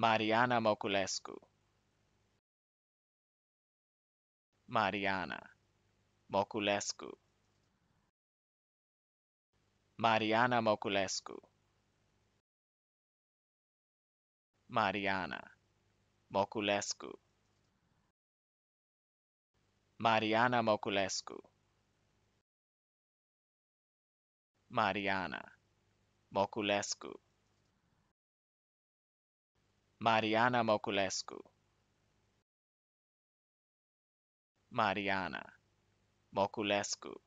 Mariana Moculescu. Mariana Moculescu. Mariana Moculescu. Mariana Moculescu. Mariana Moculescu. Mariana Moculescu. Mariana Moculescu. Mariana Moculescu.